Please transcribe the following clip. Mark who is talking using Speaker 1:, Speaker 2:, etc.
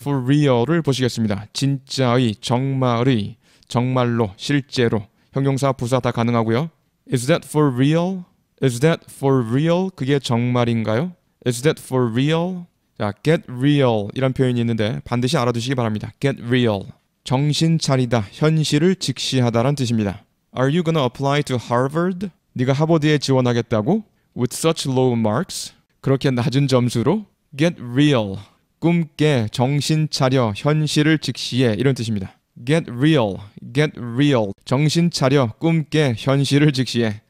Speaker 1: for real을 보시겠습니다. 진짜의, 정말의, 정말로, 실제로 형용사, 부사 다 가능하고요. Is that for real? Is that for real? 그게 정말인가요? Is that for real? 자, get real 이란 표현이 있는데 반드시 알아두시기 바랍니다. get real. 정신 차리다, 현실을 직시하다란 뜻입니다. Are you gonna apply to Harvard? 네가 하버드에 지원하겠다고? With such low marks? 그렇게 낮은 점수로? Get real. 꿈깨, 정신 차려, 현실을 직시해 이런 뜻입니다. Get real, get real. 정신 차려, 꿈깨, 현실을 직시해.